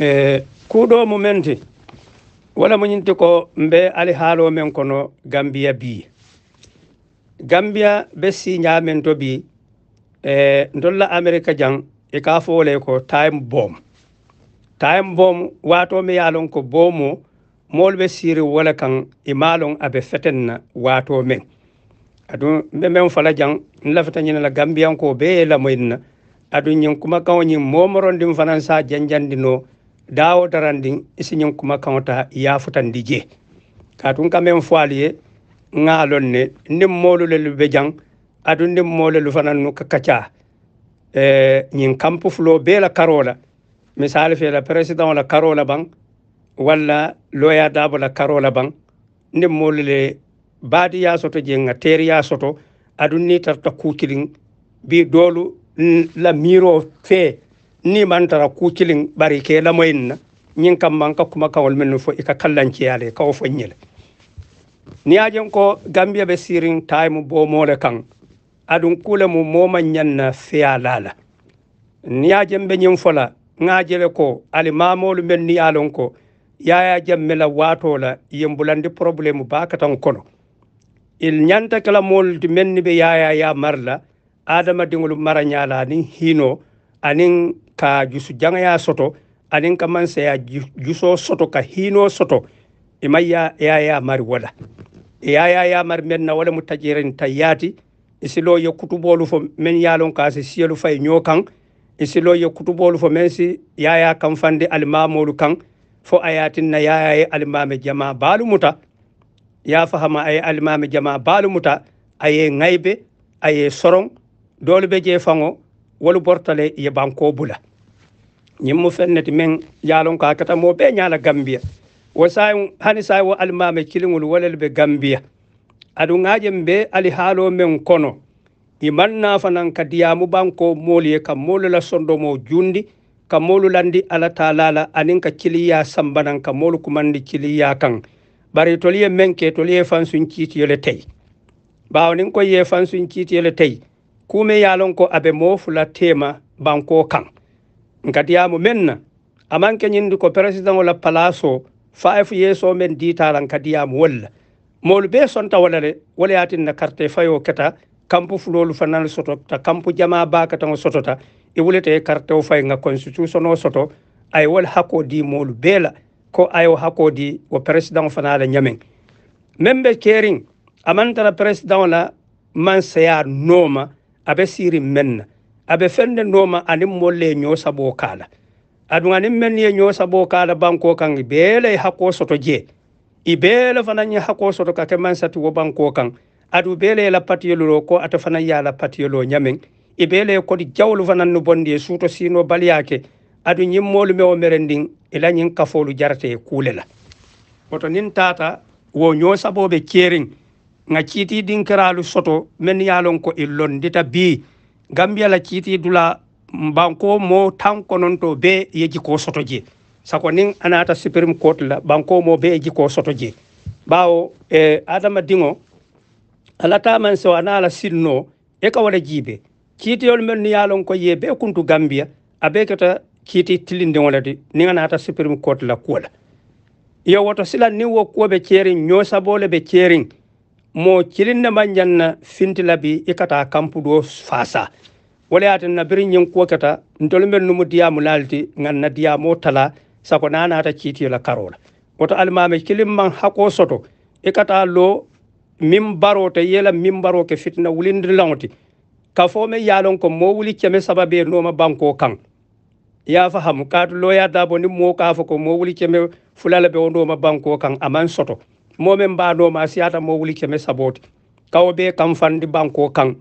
E, kuɗo mumen te wala muñinte ko mbe ali haalo men kono gambiya bi gambiya be si ñamen to bi e dolla amérique jang e ka foole ko time bom time bom wato mi yalon ko bomo mol be siri wala kan e malon abe fetenna wato men adu be men fala jang la fata ñina la gambiyan ko be la moyna adu ñin kuma kawni momoron dim fanan sa jenjandino dawo daran ndin isiñin kuma kawta yafutan ndi je ka tun kamen foalye ŋaalon ne ndin moolulelu be jaŋ adu ndin moolelu fanan nu ka kaca e, ñin kampu fulo bee la karo la misali fe la président la karo la baŋ walla loya dabo la karo la baŋ ndin moolule baadi ya soto je ŋa teeri ya soto adu ni tarta kuukiliŋ bi doolu la miiro fee niman tara kuciliŋ bari ke lamoyin na ñiŋ kam man ka kuma kaŋol mennu fo i ka kallanciyale ka wo fo ñele ni ye jeŋ ko gambiya be siriŋ taayimu boomo le kaŋ aduŋ kuule mu mooma ñaŋ na feya la la ni ye jeŋ be ñiŋ fo la ŋa je le ko ali maamoolu meŋ ni ye loŋ ko yaya jeŋ me la waato la yeŋ bulandi porobuleemu baakataŋ kono il ñanta ke la moolu ti meŋ ni be yaya ye mari la adamadiŋolu marañaa la aniŋ hiino aniŋ ka jusu jangaya soto anin ka mansaya juso soto ka hino soto imaya e e yaya mari wala e yaya ya mari men na wala mutajiren tayati isilo ya kutubolu fo men yalon ka si sielu fay nyokan isilo ya kutubolu fo men si yaya kan fande almamolu kan fo ayatin na yaya ya almame jama balu muta ya fahama ay almame jama balu muta aye ngaybe aye soron dolbe je fango wolu bortale ye banko bula ñimmo fenneti men yaalon ka kata mo ɓe ñaala gambiya wo sayi hani sayi wo almame kiliŋol wolel ɓe gambiya aɗu be ali haalo men kono i imanna fanan ka diyamu banko moolu ye ka moolu la sondomo jundi ka moolu landi ala taala la aniŋ ka kiliya sambanan ka moolu kumandi kiliya kaŋ bari tolu ye meŋ ke tolu ye fansuŋ kiitiyo le tey bawo niŋ ko ye fansuŋ kiitiyo le tey kuume ye a loŋ ko a be moo fula teema bankoo kaŋ ngati yamo menna aman keñindi ko president wala la faif o five years o men ditala nkati yamo walla moolu bee sonta wala le wala yaatinna carte fayo keta kampu fulolu fanal ta kampu jama baakataŋo sotota ta e wulete carte o fay nga constitution o soto ay wal hako di moolu bela ko ayo hako di wo president fanala nyamen membe kering be keeriŋ amantara président la maŋ seyaa noma a be siiriŋ na abe fenne noma anin molle nyosa bo kala adun anin men ye nyosa bo kala banko bee bele hako soto je ibele fana nye hako soto ka keman sati wo banko kan adu bele la patiyelo ko ata fana ya la patiyelo nyamen ibele ko di jawlu fana no bonde suto sino baliyake adu nyim molu me o merendin ila nyin kafolu jarate kulela oto nin tata wo nyosa bo be kering nga citi din karalu soto men yalon ko illon dita bi gambia la kiti dula banko mo tan konon to be yeji ko soto je sako nin anata supreme court la banko mo be yeji ko soto je bawo e eh, adama dingo alata man so anala sinno e ka wala jibe kiti yol men yalon ko ye be kuntu gambia abe kata kiti tilinde wala de ni anata supreme court la kula yo woto sila ni wo ko be nyosa bole be ceerin mo cilin ne man janna fintila bi i kata kampudo fasa wala yatin na birin yin kuwa kata ntolmen numu diyamu lalti ngan na diyamo tala sako nanata ciitiyola karola woto almami kilin man hako soto ikata kata lo min baro te yela min baro ke fitina wulindilaŋoti ka fo me yalon ko mo wuli keme sababe noma banko kan ya fahamu kaatu loya dabo ni mo ka fo ko mo wuli keme fulala be wo noma banko kan aman soto momin mbanoma siyatanmo wuli keme sabote kawo ɓe kam fandi banko kan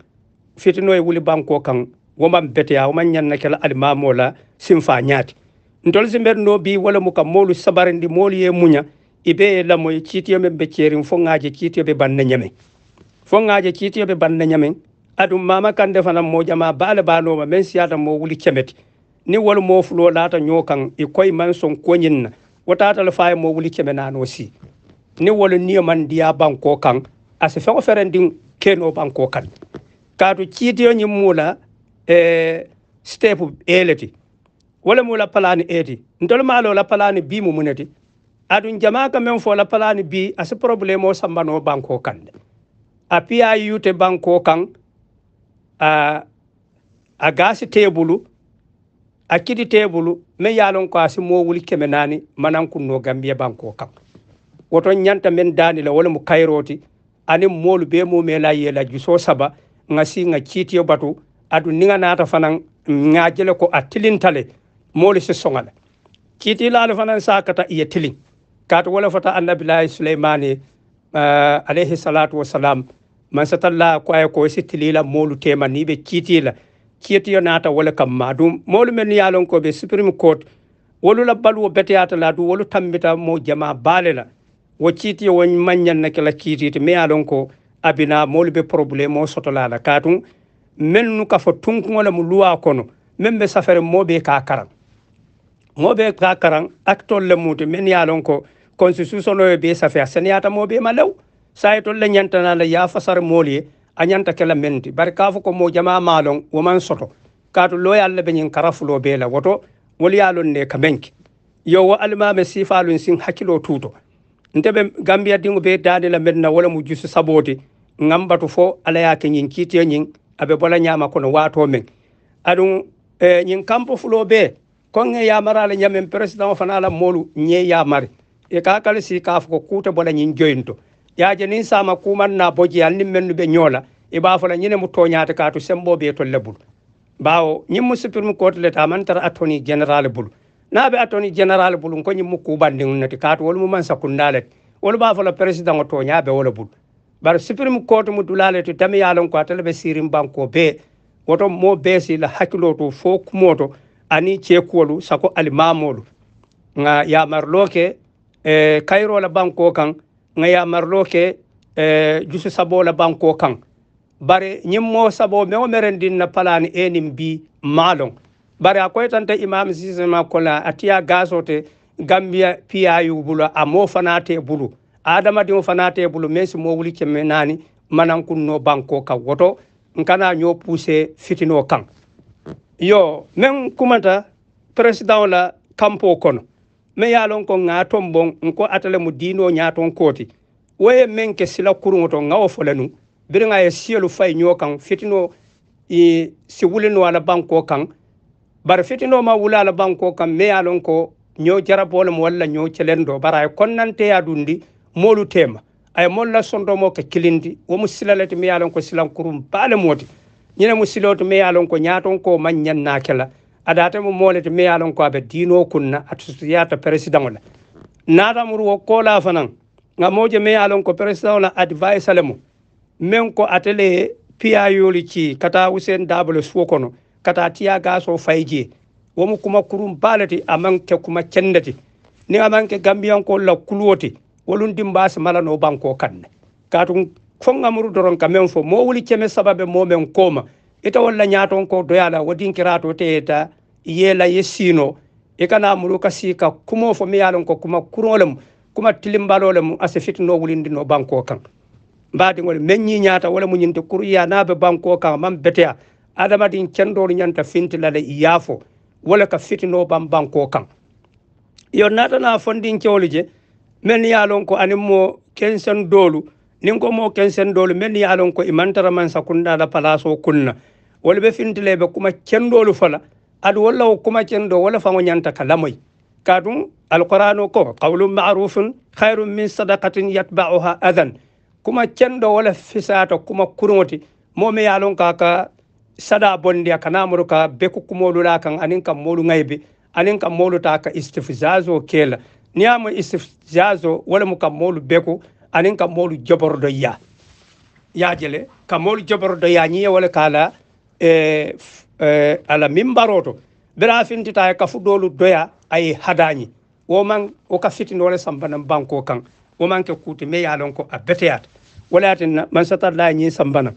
fitino e wuli banko kan woman beteya woman ñannakela alimamola sinfa ñaati ntol si mbeɗno bi wala mu kam molu sabarendi molu ye muña ibe e lamoy citiyoɓe e ɓe ceerin fo aje citiyoɓe banna ñame fo aje citiyoɓe banna ñame adum mama kande fanan mojama baale banoma min siyatanmo wuli kemete ni wala mofulo lata ño kan i koye man son koñinna wotatal fayamo wuli keme nano si ni wolo niyo man ndiya banko kan asi feŋo fere ndin keno banko kan kaatu ciidiyo ñiŋ mula e eh, step eleti wole mula palani eti ntolu maalo la palani bi mu muneti aɗum jama ka meŋ fo la palani bi asi probléme o sambano banko kan de a piya yute banko kan a a gasi teebulu a kidi teebulu meŋ ye a lon ko asi moo wuli keme naani manan kunno gambiya banko kan woto ñanta men danila e wala mu kayroti anin moolu be mumela yela jusoo saba ŋa si ŋa ciitiyo batu adu niŋa naata fanaŋ ŋaaje le ko a tilinta le moolu si soŋa le kiitilaali fanaŋ saa kata tiliŋ kaatu wo le fota annabilahi suleimani eh, alayhi salatu wasalam mansatalla ko aye ko si tilila moolu tema niŋ be kiiti la kiitiyo naata wo le kamma aduŋ moolu mennu ye loŋ ko be supreme court wolu la baluwo beteyaata la aduŋ wolu tambita moo jamaa baa la wo ciiti yo won maññan na kela kiitiite mi ye a ko abina moolu be probléme o sotola la kaatu men nu ka fo tunkuŋo le mu luwa kono meŋ be safere moo be ka karaŋ moo ka karaŋ actol le muti men ye a lon ko constitutiono ye be safe a seneyata moo ma lew sayitol le ñantana la ye a fasara moolu ye a ñanta kela men ti bari ka fo ko moo jamaa maa loŋ wo maŋ soto kaatu loo le alla be ñiŋ kara fuloo bee la woto wolu ye a loŋ ne ka meŋ ki yo wo alimame siifaaluŋ siŋ hakkiloo tuuto nde ɓe gambiya dingo be danila medna wala mo jussu sabode gambatu fo alayake ñin kiite ñin aɓe bola ñama kono wato men aɗum ñin eh, kampo fulo be konge yamarala ñamen président fana ala molu ñe yamare e kakala si kaafa ko kuuta bola ñin joyinto yaaje nin sama kumanna boji alnin men nuɓe ñoola e ɓafola ñine mo toñata ka to semboɓe to lebbulu bawo ñinmo supprime cote l'état mantara attoni général boulu na be atoni general bulu ko nyimmu ku banding nati kaatu wol mu man sakundalet wol ba fa la president to nya be wala bul bar supreme court mu dulale to tam yalon ko atale be sirim banko be woto mo be si la hakilo to fo kumoto ani cekuwolu sako alimamolu nga yamarlo ke e eh, kayro la banko kan nga yamarlo ke e jusu sabo la banko kan bare nyimmo sabo me o merendin na palani enim bi malon bari a koytanta imam sisema kola atiya gasote gambia piyayu bulo a mo fanate bulu adama dimo fanate bulu men si mo wuli kemme naani manan kunno banko ka woto nkana ño puse fitino kan yo men kumata presidaŋo la kampo kono me ye a ko ŋa tomboŋ nko atale mu dino nyaton koti wo men ke sila kuruŋo to ŋa wo fo le nuŋ biriŋa ye siyelu fayi ñoo kaŋ fitino si wulino wala banko kan bar fitino ma wulala banko kam me yalon ko ño jarabolem wala nyo celendo bara nante ya dundi molu tema ay molla mo ka kilindi wo silalete mi yalon ko kurum bale moti ñine mo siloto mi yalon ko nyaton ko man ñannake la adate mo molete mi yalon ko aɓe dino kunna atusiyata na la muru wo kola fanan moje mi yalon ko president la advice alemu men min ko atele piyayoli ci kata usen dabale suwo kono kata tiya gaso fayje womo kuma kurum balati amanke kuma cendati ni amanke gambiyanko la kulwoti wolun dimbasi malano banko kanne katun fon amuru doron ka fo mo wuli ceme sababe momen koma ita walla ñaton ko doyala wadinkirato teyeta yela ye sino e kana muru ka ka kumo fo mi yalon ko kuma kurolem kuma tilimbalolem ase fitino wulindino banko kan mbadiŋol men ñiñata wala mu ñinte kuru ya banko kan man beteya adamaden kendoro ñanta fintilale iyafo wala ka fitino ban banko kan yo na fondin kewolu men yalon ko animo mo kensen dolu nin ko mo kensen dolu men yalon ko imantara man sakunda la palaso kunna wala be fintile be kuma kendolu fala ad wala o kuma kendo wala fango nyanta ka lamoy kadum alqur'anu ko qawlun ma'rufun khairun min sadaqatin yatba'uha adhan kuma kendo wala fisata kuma kurŋoti mo me ye ka ka sada bonde kana muru ka beku kumolu la kan anin kan molu ngaibe anin kan molu ta ka istifzazo kela niyamu istifzazo wala mu kan molu beku anin kan molu jobordo ya ya jele kan molu jobordo ya ni wala kala e eh, ala mimbaroto bira finti ta ka fudolu doya ay hadani wo man o ka fitino wala sambana banko kan wo man ke kuti me yalon ko abetiat wala tin man satar la ni sambana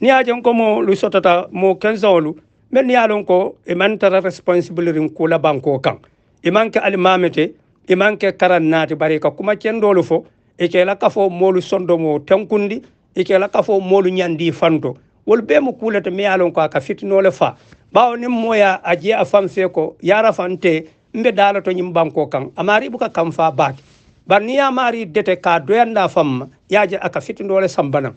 ni a jen ko mo lu sotata mo kensaŋolu men ni ye lon ko i e maŋ tara responsibilirin kula banko kaŋ i e maŋ ke alimame te i e maŋ ke karan naati bari i ka kuma kendolu fo i ke la kafo moolu sondomo tenkundi i ke la kafo moolu ñandi fanto wolu bee mu kuulete miŋ ye a loŋ ko a ka fitinoo le faa bawo niŋ moo ye a jee a faŋ fee ko yaara faŋ te mbe daa la to ñiŋ bankoo kaŋ a maari i buka kaŋ faa baake bari niŋ ye a maari dete ka a doyanda a faŋ ma ye a je a ka fitinoo le sambanaŋ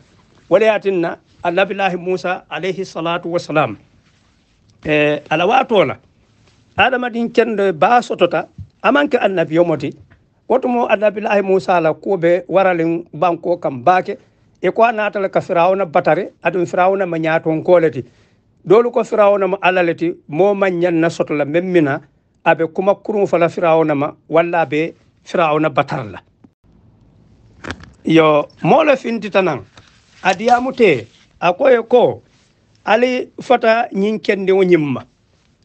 walayatinna annabillahi musa alayhi salatu wasalam e eh, ala watola adamaɗin kende ba amanke annabiyomo ti wotumo annabillahi musa la kuɓe waralin banko kam baake e ko natala ka firawna batare aɗum firawna ma ñaton koleti dolu ko firawna ma alale ti mo mañanna sotola memmina abe kuma kurum fala firawna ma walla be firawna batar la yo molo fintitanan adiyamute akoye ko ali fata ñin kendiŋo ñimma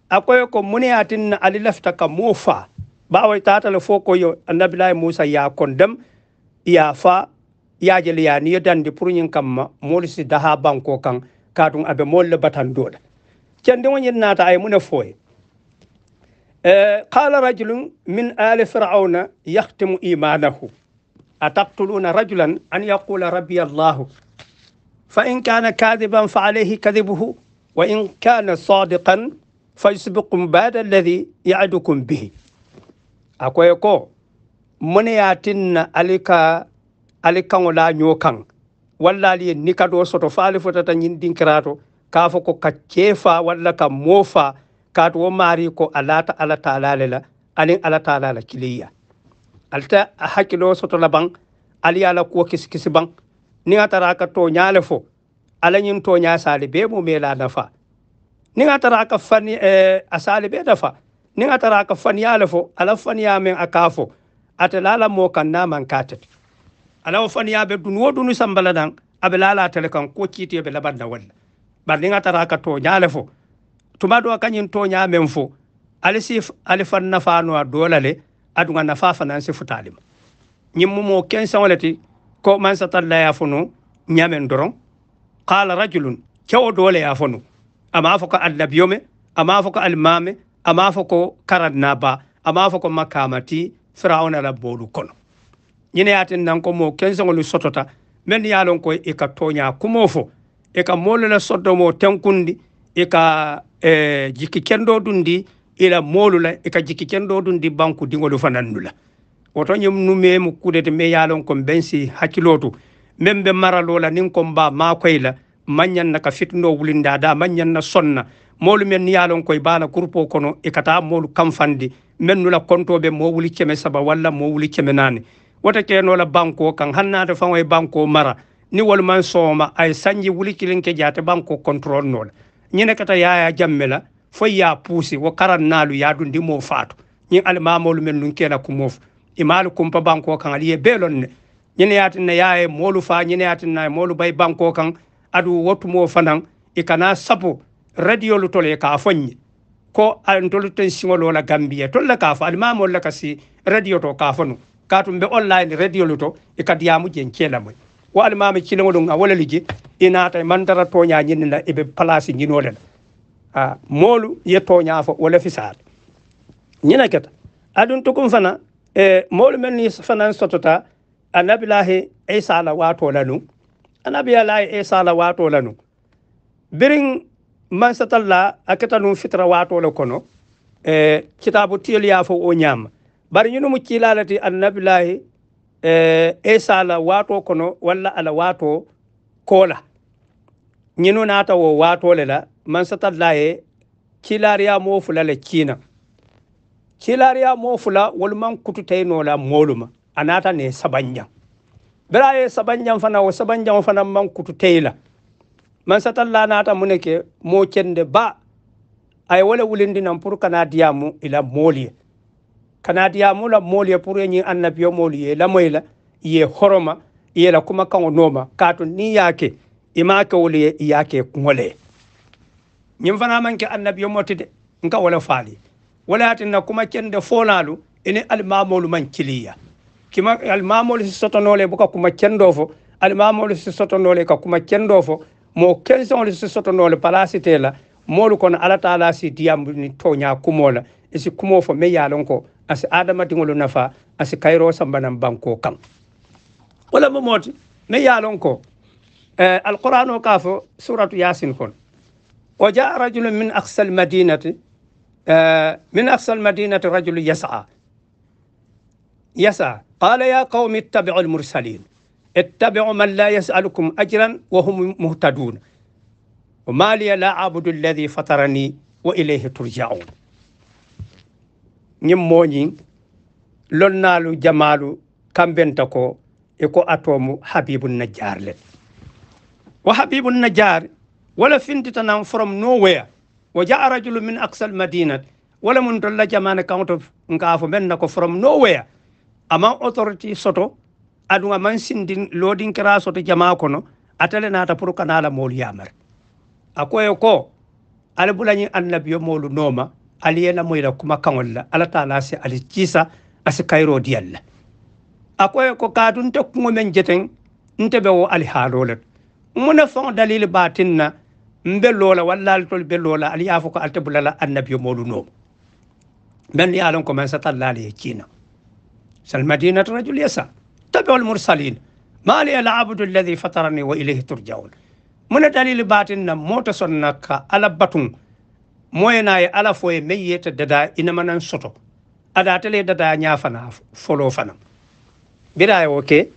akoye ko mune atinna ali lafta ka mufa faa way tatale fo ko yo annabilahi musa ya kondem ya fa ya jeli ya ni dandi pour nyin kamma moolu daha banko kan katun abe moolu le batan dooda kendiŋo ñin nata ay mune foye قال رجل من آل فرعون يختم إيمانه أتقتلون رجلا أن يقول ربي الله فإن كان كاذبا فعليه كذبه وإن كان صادقا فيسبق بعد الذي يعدكم به أكو يكو من ياتن عليك عليك ولا نيوكان ولا لي نكادو سوتو فالفو فتاتا نين كراتو كافو كو كاتشيفا ولا كموفا كاتو ماري كو ألاتا ألاتا لالا ألين ألاتا لالا كليا ألتا حكي لو سوتو لبان ألي على كو كيس كيس بان ni nga tara ka tooñaa fo ala ñiŋ toña saali bee mu mee la nafa niŋa tara ka fani eh, a saali bee nafa nga tara ka faniyaa le fo ala faniyaa meŋ a kaa fo ate la ala moo kaŋ naa maŋ kaa tete ala wo faniyaa be dunu wo dunu sambala la naŋ a be la la ate le kaŋ kuo kiitee be labaŋ na walla bari niŋa tara ka tooñaa fo tuma do ka ñiŋ toña meŋ fo ali si ali faŋ nafaa no a doo la le aduŋa nafaa fanaŋ si futa ali ma ñiŋ mu moo kenseŋo le ti ko man satalla ya fono ñamen doron qala rajulun kewo dole ya fono ama fo ko annabiyo me ama fo almame ama foko ko karanna ba ama foko makamati firawna la bodu kono ñine yaten nan ko mo kensoŋolu sotota men ye lon ko i ka toña kumo fo i ka moolu la sodomo tenkundi i ka eh, jikki kendo dundi ila moolu la i ka jikki kendo dundi banku diŋolu fanannu la woto ñum nume mu kudete me yalon ko bensi hakkilotu men be maralola nin ko mba makoyla mañanna ka fitno wulinda da na sonna molu men yalon koy bala kurpo kono e kata molu kamfandi men nula be mo wuli keme saba walla mo wuli keme nani wota kenola banko kan hannata fawo e banko mara ni maŋ sooma ay sanji wuli kilinke jate banko contrôle nola ñine kata yaya jamme la foy ya puusi wo karan naalu yaadu ndimo faato ñin almamolu men nun kela kumof imaalu kumpa banko kan aɗa yiya beelonne ñine yaatinna yaa e moolu faa ñine yaatinna e moolu bay banko kan adu wottumo fanan i kana sapo radiolu tole ka foñe ko antolu ten siŋolo la gambiya tolla ka fo aɗa maamol la ka si radio to ka fonu katum ɓe onlaine radiolu to i ka diyamu jeen ceelamoy wo aɗa maami cilaŋolu a walali je i naata e mandara tooña ñinne la eɓe place ñinole la a moolu ye tooña fo wala fisaare ñine keta aɗum tukum fana e mawlu men ni fanan sotota annabilahi isa la watola nu annabiyalahi isa la watola nu birin mansatalla a keta num fitra watola kono e kitabu tiyoliya fo o ñama bari ñunu mu kiilalati annabilahi e isa la wato kono walla ala wato koola ñinu naata wo watole la mansatallaye kiilariya mo fulale kiina kilariya mo fula wolman kututaynola moluma anata ne sabanjan bira ye sabanjan fana wa sabanjan fana man kutu la man satalla nata muneke mo kende ba ay wala wulindi nan pour kana mu ila moliye kana mu la moliye pour ye ñin annabiyo moliye lamoyla ye horoma yela kuma kaŋo nooma kaatu niŋ ye a ke i maŋ ke wolu ye i ye a ke kuŋo ye ñiŋ fana man ke annabiyo moti ti de nka wale fali. na kuma kende folalu ene almamolu man kiliya kima almamolu si sotonoole buka kuma kendo fo almamolu si sotonole ka kuma kendo fo mo kensoŋolu si sotonoole palasite la moolu kono ala taala si diyam ni toña kumo la isi kumo fo me ye lon ko asi adamadiŋolu nafa asi kayiro sambanan banko kaŋ wo le momoti me ye ko eh, ka fo suratu yasin kono wa rajulun min aksa almadinati آه، من أقصى المدينة رجل يسعى يسعى قال يا قوم اتبعوا المرسلين اتبعوا من لا يسألكم أجرا وهم مهتدون وما لي لا أعبد الذي فطرني وإليه ترجعون نموني moñi lonnaalu jamaalu كم ko يكو ko حبيب habibu وحبيب النجار ولا فنتنا فروم wala nowhere wo jaa rajulu min axal madinat wala mun dolla jamane kawto ngaafo men nako from nowaya ama autorité soto aɗuma man sindin loodinkira soto jama kono atele naata pour kanala mool yamere a koye ko ala bulañi annabiyo moolu nooma aliyena moyla kuma kaŋol la ala taala si ali ciisa asi kayro diyal la a koye ko kaadunte kuŋo men jeteŋ nte ɓe wo ali haalo le mu ne faŋ dalil baatin na mbellola wallaltol bellola ala yaafo ko alta bulala annabiyo molunomo men yaalon ko man satallali e ciina salmadinat rajul yasa tabiol mursalin maali al abdu alladi fatarani wa ilayhi turjaun mune dalil batin na mota sonna ka ala batun moyena e ala fo e meyyeta dada inamanan soto ada tele dada ñafana folo fana bira e o ke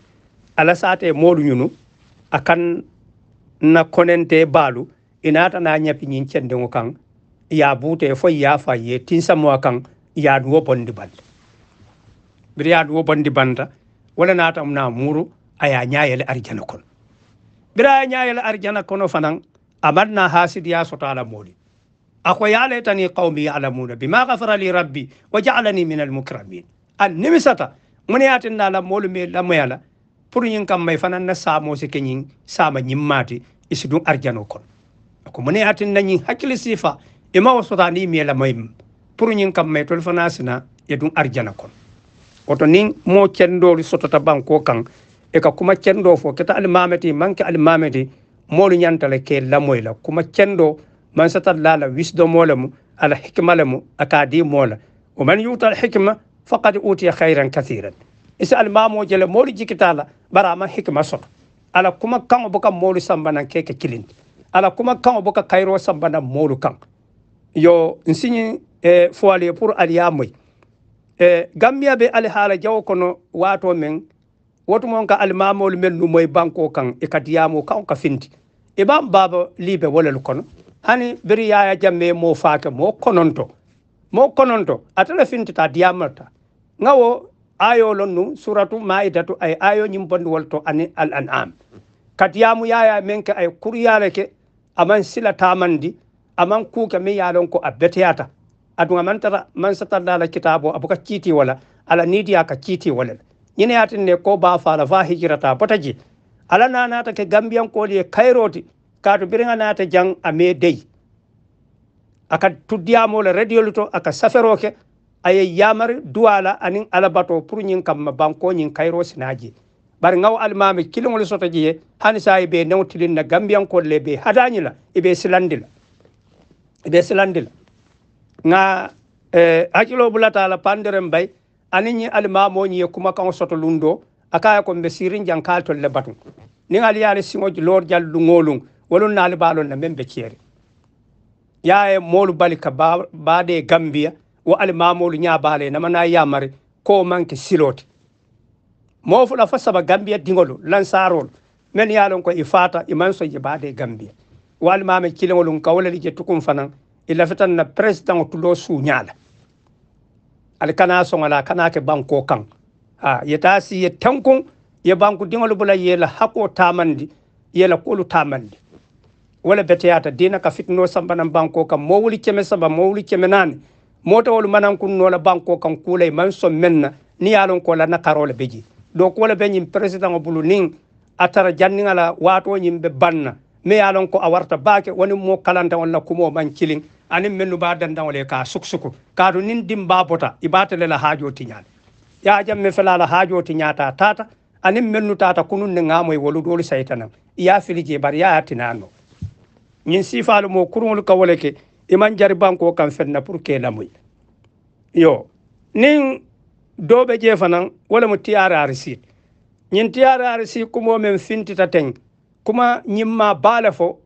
ala sate moɗu ñunu akan na konente baalu ina ta na nyapi nyin cendongo kan ya bute fo ya faye tinsa mo kan ya duwo bondi banda bir ya duwo bondi banda wala ta na muru aya nyaayele arjana kono bira nyaayele arjana kono fanan amarna hasid ya sotala modi ako ya tani qaumi ya'lamuna bima ghafara li rabbi wa ja'alani min al mukramin an nimisata mun ya tin na la molu me la moyala pour nyin kam may fanan na mo se kenyin sama nyimmati isidun arjano kono kumune atin nanyi hakili sifa ima wasota ni miela maimu puru nyin kam me tol fanasina yedun arjana kon oto nin mo soto ta banko kan e ka kuma cendo fo keta almamati manke almamati molu nyantale ke lamoy la kuma cendo man sata lala la wisdo ala al mu aka mola o man yuta hikma faqad utiya khayran kathiran isa almamo jele molu jikitala barama ma hikma so ala kuma kan boka molu sambana keke kilinti ala kuma kumakanŋo buka kayiro sambana moolu kaŋ yo nsiñiŋ e, fo pour ali ye moyi e, gambiya be haala jawo kono waato meŋ wotumon ka alimamoolu men nu moyi banko kaŋ i ka diyaamo kaŋo ka finti i baŋ baaba liibe wo lelu kono hani biri yaaya jamme moo faake moo kononto moo kononto ate le fintita diyaamata ŋa wo ayo lon nu suratu maidatu ay ayo ñimbondi wol to ani al an'am katiyamu yaya men ka ay kuryale ke aman sila tamandi aman kuke min yalon ko a beteyata aduga man tata man dala kitabo abuka kiti wala ala niidiya ka kiti wala ya yatin ne ko ba la fa hijrata botaji ala ta ke gambiyankoli ka to birin ana ta jang ame dei aka le radio luto aka safero ke ay yamar duwala anin alabato pour ñin kamma banko nyin kairo sinaji bar ngaw almami kiliŋol soto jiye hani sa ibe newtilin na gambiyankol le be hadañila ibe silandila ibe silandila nga eh, hakkilo bulatala panderen bay aniñi alimamoñi ye kuma kan soto lundo akaya ko mbe sirin jan kaltol le batu niŋ ali ye ali siŋo loor jal luŋoluŋ wolun naali baalon na meŋ be ya yaye moolu bali ka baade gambiya wo bale ñabaale namana yamari ko manke siloti mo fuɗa fo saba gambiya diŋolu lansarol men e ye lon ko i fata i man so jibaade gambiya walima ka kiliŋolum kawolel je tukum fanan i lafitan na président tulo la ali kana a kana ke banko kaŋ a yeta si ye tankun ye banku diŋolu bula ye la hako tamandi ye la kolu tamandi wala beteyata dina ka fitino sambanan banko kaŋ mo wuli keme saba mo wuli keme naani mota wolu manan kun la banko kaŋ kulay man so men na ni ye lon ko la na karole be je donc wona ɓe ñin président o bulu nin a tara janndigala waato ñimɓe banna mais alon ko a warta baake woni mo kalanta walla kumo man kilin anin min no mbadandangole ka suksuku kaato nin din mbabota i mbatelela haajo tiñaale yajam mi felaala haajo tiñata tata anin mennu tata kunun ne gamo e wolu ɗolu saytanam iya filije bar ya yatinanno ñin sifaalu mo kurgol kawole ke iman jari banko kam fenna pour ke lamoy yo nin dow ɓe ƴeefanan wala mo tiyarare sit ñin tiyarare sit kumo men fintita teng kuma ñimma baale fo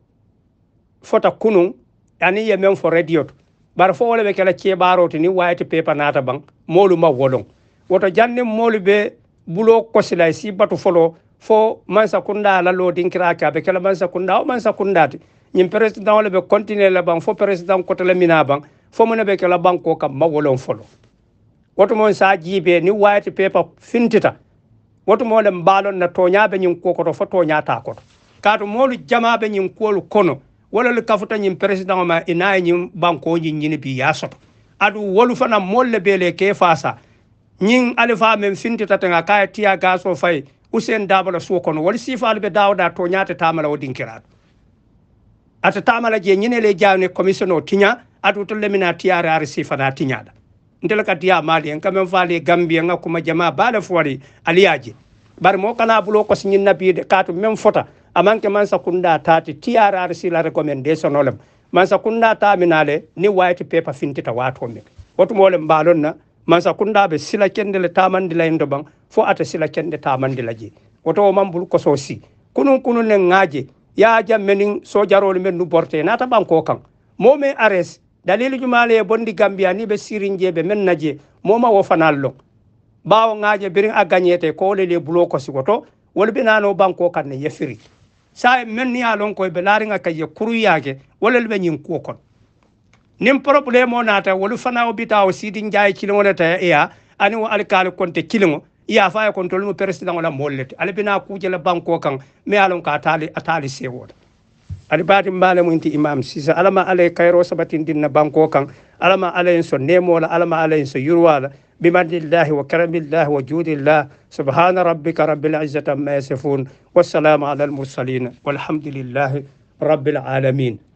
fota kunun anin ye men fo radio to bar fo wala ɓe kela ceeɓaroto ni wawiti pepa nata ban molu ma wolon woto jannin molu ɓe bulo kosila e si batu folo fo mansa kunda lalo dinkirake aɓe kela mansa kunda o mansa kundate ñin président wala ɓe continue la ban fo président kotala mina ban fo mona ɓe kela banko kam ma wolon folo woto moon sa jiibe ni white peepa fintita woto le mbalon na toñaaɓe ñin kuo koto fo toñaata koto kaato moolu jamaɓe ñin kuolu kono wala le kafuta ñin président ma ina e ñin bankoji ñini bi ya soto adu wolu fana molle beele ke faasa ñin alifa men fintitatenga ka e tiya gaso fay usen dabala suo kono wala sifalu ɓe dawɗa toñate tamala o ɗinkiraɗo ata tamala je le jawne commission o tiña aɗu to lemina tiyare ara sifana tiñaɗa ntela kati ya mali en kamen faale gambia nga kuma jama bala fuwari aliyaje bar mo kana bulo ko sinyin nabi de katu mem fota amanke man sakunda tati trr sila recommendation olem man sakunda ta minale ni white paper fintita wato me wotu mo olem na man sakunda be sila kende le tamandi la ndo bang fo ata sila kende tamandi la je woto man bul ko sosi kunun kunun ne ngaje ya jam menin sojarol men nu borte nata banko kan mo me ares dalilu jumale e bondi gambia ni be ɓe be men naje moma wo fanal lon ɓawo ngaje birin a gagnete ko wolele bulo ko sigoto wol ɓe banko kan yefiri sa men ni alon koye ɓe laariga kaye kuruyake wolel ɓe ñin kuwo kon nin probléme o naata wolu fana o bita o siidi jaye kiliŋo le ta ani wo alikaali konte kiliŋo iya fa ye kontolmu président o la moolu le banko kaŋ mais alon ka ataali ataali sewo ali baati mbala mum ti imam sisa alama ala e kayro sabatindinna banko kan alama ala en so nemola alama ala so yurwala bimanillahi wa karamillahi wa juudillah subhana rabbika rabbil izzati amma yasifun wassalamu ala almursalin walhamdulillahi rabbil alamin